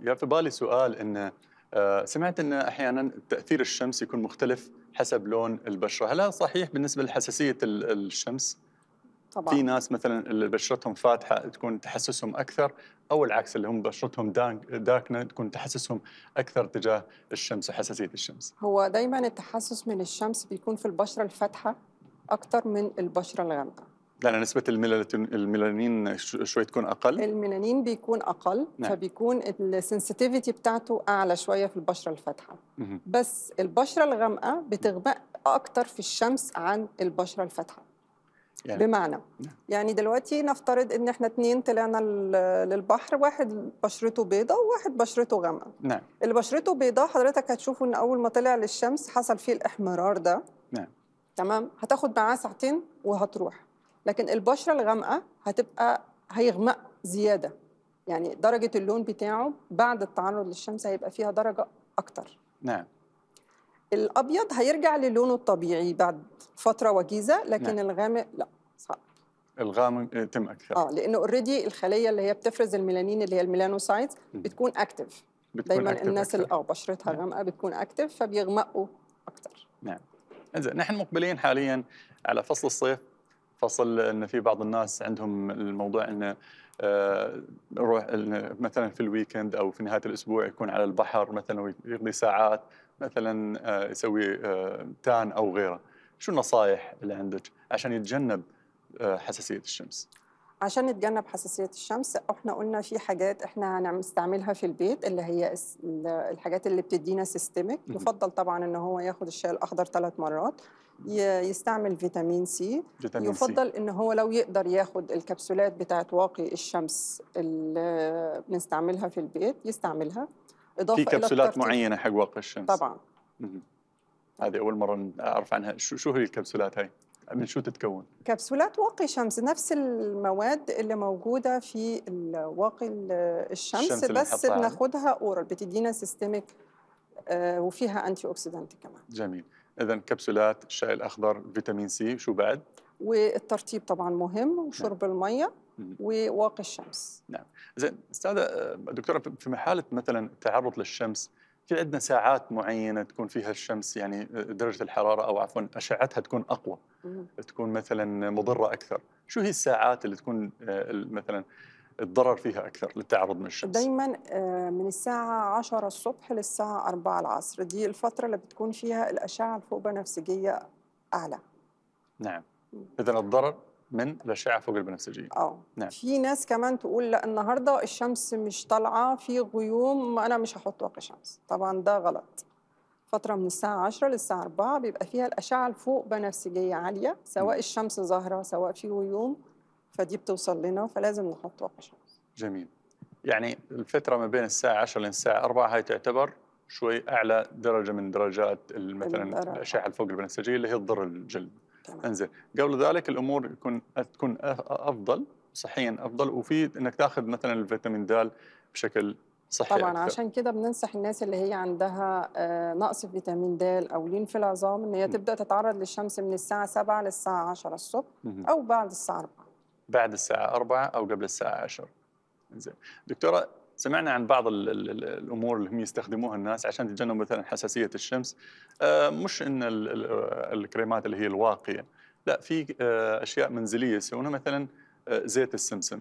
يا في بالي سؤال انه آه، سمعت انه احيانا تاثير الشمس يكون مختلف حسب لون البشره، هل هذا صحيح بالنسبه لحساسيه الشمس؟ طبعا في ناس مثلا اللي بشرتهم فاتحه تكون تحسسهم اكثر او العكس اللي هم بشرتهم داكنه تكون تحسسهم اكثر تجاه الشمس وحساسيه الشمس. هو دايما التحسس من الشمس بيكون في البشره الفاتحه اكثر من البشره الغامقه. لأن نسبة الميلانين شوي تكون أقل الميلانين بيكون أقل نعم. فبيكون السنسيتيفيتي بتاعته أعلى شوية في البشرة الفاتحة بس البشرة الغامقة بتغمق أكتر في الشمس عن البشرة الفاتحة يعني. بمعنى نعم. يعني دلوقتي نفترض ان احنا اتنين طلعنا للبحر واحد بشرته بيضة وواحد بشرته غامقة نعم اللي بشرته بيضة حضرتك هتشوفه ان اول ما طلع للشمس حصل فيه الاحمرار ده نعم تمام هتاخد معاه ساعتين وهتروح لكن البشره الغامقه هتبقى هيغمق زياده يعني درجه اللون بتاعه بعد التعرض للشمس هيبقى فيها درجه اكتر نعم الابيض هيرجع للونه الطبيعي بعد فتره وجيزه لكن نعم. الغامق لا صعب الغامق يتم اكثر اه لانه اوريدي الخليه اللي هي بتفرز الميلانين اللي هي الميلانوسايتس بتكون اكتف دايما أكتف الناس اللي اه بشرتها نعم. غامقه بتكون اكتف فبيغمقوا اكتر نعم نحن مقبلين حاليا على فصل الصيف فصل ان في بعض الناس عندهم الموضوع انه آه، نروح مثلا في الويكند او في نهايه الاسبوع يكون على البحر مثلا ويقضي ساعات مثلا آه، يسوي آه، تان او غيره شو النصائح اللي عندك عشان يتجنب حساسيه الشمس عشان نتجنب حساسيه الشمس احنا قلنا في حاجات احنا هنستعملها في البيت اللي هي الحاجات اللي بتدينا سيستمك يفضل طبعا ان هو ياخد الشاي الاخضر ثلاث مرات يستعمل فيتامين سي فيتامين يفضل سي. ان هو لو يقدر ياخد الكبسولات بتاعت واقي الشمس اللي بنستعملها في البيت يستعملها اضافه في كبسولات معينه حق واقي الشمس طبعا هذه اول مره اعرف عنها شو شو هي الكبسولات هاي من شو تتكون؟ كبسولات واقي شمس نفس المواد اللي موجودة في واقي الشمس, الشمس بس بناخدها اورال بتدينا سيستميك آه، وفيها انتي اوكسيدانت كمان جميل اذا كبسولات الشاي الاخضر فيتامين سي شو بعد؟ والترطيب طبعا مهم نعم. وشرب نعم. الميه وواقي الشمس نعم زين استاذه آه، دكتوره في حاله مثلا التعرض للشمس في عندنا ساعات معينه تكون فيها الشمس يعني آه، درجه الحراره او عفوا اشعتها تكون اقوى تكون مثلا مضره اكثر شو هي الساعات اللي تكون آه، مثلا الضرر فيها اكثر للتعرض من الشمس دايما آه، من الساعه 10 الصبح للساعه 4 العصر دي الفتره اللي بتكون فيها الاشعه الفوق بنفسجيه اعلى نعم اذا الضرر من الأشعة فوق البنفسجية اه نعم. في ناس كمان تقول لا النهاردة الشمس مش طالعة في غيوم أنا مش هحط واقي شمس طبعا ده غلط فترة من الساعة 10 للساعة 4 بيبقى فيها الأشعة الفوق بنفسجية عالية سواء م. الشمس ظاهرة سواء في غيوم فدي بتوصل لنا فلازم نحط واقي شمس جميل يعني الفترة ما بين الساعة 10 للساعة 4 هاي تعتبر شوي أعلى درجة من درجات مثلا الأشعة الفوق البنفسجية اللي هي تضر الجلد تمام. انزين قبل ذلك الامور تكون تكون افضل صحيا افضل وفي انك تاخذ مثلا الفيتامين د بشكل صحي طبعا أكثر. عشان كده بننصح الناس اللي هي عندها آه، نقص في فيتامين د او لين في العظام ان هي تبدا تتعرض للشمس من الساعه 7 للساعه 10 الصبح او بعد الساعه 4 بعد الساعه 4 او قبل الساعه 10 انزين دكتوره سمعنا عن بعض الـ الـ الـ الامور اللي هم يستخدموها الناس عشان تتجنب مثلا حساسيه الشمس آه مش ان آه، الكريمات اللي هي الواقيه لا في آه اشياء منزليه يسوونها مثلا آه زيت السمسم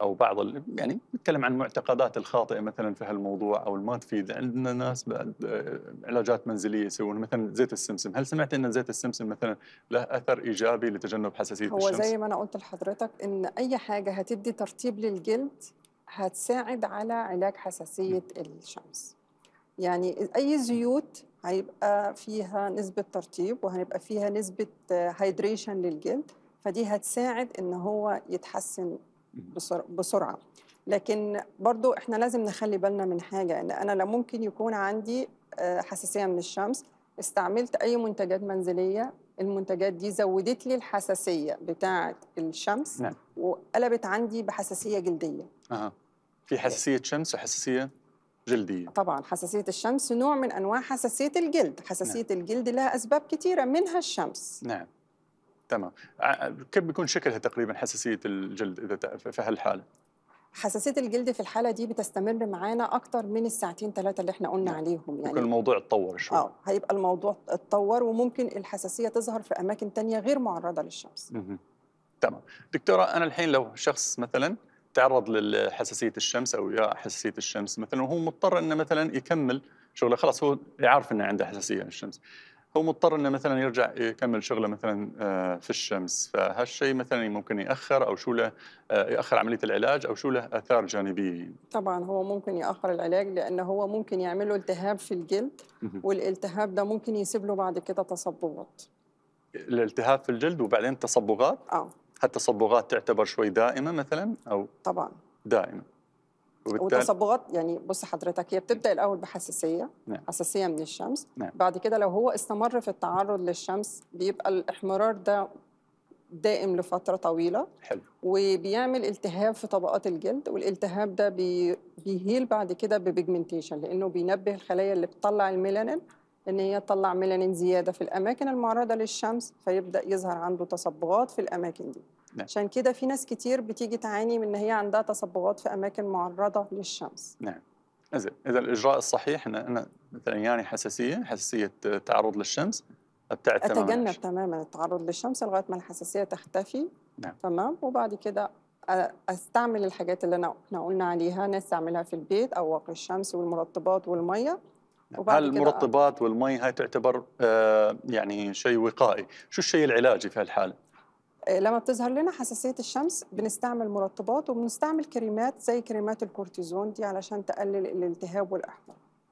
او بعض يعني نتكلم عن معتقدات الخاطئه مثلا في هالموضوع او ما تفيد عندنا ناس بعد آه، علاجات منزليه يسوون مثلا زيت السمسم هل سمعت ان زيت السمسم مثلا له اثر ايجابي لتجنب حساسيه هو الشمس هو زي ما انا قلت لحضرتك ان اي حاجه هتدي ترطيب للجلد هتساعد على علاج حساسية الشمس يعني أي زيوت هيبقى فيها نسبة ترطيب وهيبقى فيها نسبة هيدريشن للجلد فدي هتساعد ان هو يتحسن بسرعة لكن برضو احنا لازم نخلي بالنا من حاجة ان انا لو ممكن يكون عندي آه، حساسية من الشمس استعملت اي منتجات منزلية المنتجات دي زودت لي الحساسيه بتاعه الشمس نعم. وقلبت عندي بحساسيه جلديه اها في حساسيه شمس وحساسيه جلديه طبعا حساسيه الشمس نوع من انواع حساسيه الجلد حساسيه نعم. الجلد لها اسباب كثيره منها الشمس نعم تمام كيف بيكون شكلها تقريبا حساسيه الجلد اذا في هالحاله حساسيه الجلد في الحاله دي بتستمر معانا اكتر من الساعتين ثلاثه اللي احنا قلنا نعم. عليهم يعني ممكن الموضوع اتطور شويه اه هيبقى الموضوع اتطور وممكن الحساسيه تظهر في اماكن ثانيه غير معرضه للشمس تمام دكتوره انا الحين لو شخص مثلا تعرض لحساسيه الشمس او يا حساسيه الشمس مثلا وهو مضطر انه مثلا يكمل شغله خلاص هو يعرف انه عنده حساسيه للشمس الشمس هو مضطر انه مثلا يرجع يكمل شغله مثلا آه، في الشمس فهالشيء مثلا ممكن ياخر او شو له آه، ياخر عمليه العلاج او شو له اثار جانبيه طبعا هو ممكن ياخر العلاج لانه هو ممكن يعمل له التهاب في الجلد والالتهاب ده ممكن يسيب له بعد كده تصبغات الالتهاب في الجلد وبعدين تصبغات اه هالتصبغات تعتبر شوي دائمه مثلا او طبعا دائمه وتصبغات يعني بص حضرتك هي بتبدا الاول بحساسيه نعم. حساسيه من الشمس نعم. بعد كده لو هو استمر في التعرض للشمس بيبقى الاحمرار ده دائم لفتره طويله حلو وبيعمل التهاب في طبقات الجلد والالتهاب ده بي... بيهيل بعد كده ببيجمنتيشن لانه بينبه الخلايا اللي بتطلع الميلانين ان هي تطلع ميلانين زياده في الاماكن المعرضه للشمس فيبدا يظهر عنده تصبغات في الاماكن دي نعم. عشان كده في ناس كتير بتيجي تعاني من ان هي عندها تصبغات في اماكن معرضه للشمس نعم اذا اذا الاجراء الصحيح ان انا مثلا يعني حساسيه حساسيه تعرض للشمس ابتعد تماما اتجنب تماما التعرض للشمس لغايه ما الحساسيه تختفي نعم. تمام وبعد كده استعمل الحاجات اللي انا احنا قلنا عليها نستعملها في البيت او واقي الشمس والمرطبات والميه هل المرطبات والمي هاي تعتبر آه يعني شيء وقائي شو الشيء العلاجي في هالحاله لما بتظهر لنا حساسيه الشمس بنستعمل مرطبات وبنستعمل كريمات زي كريمات الكورتيزون دي علشان تقلل الالتهاب والاحمرار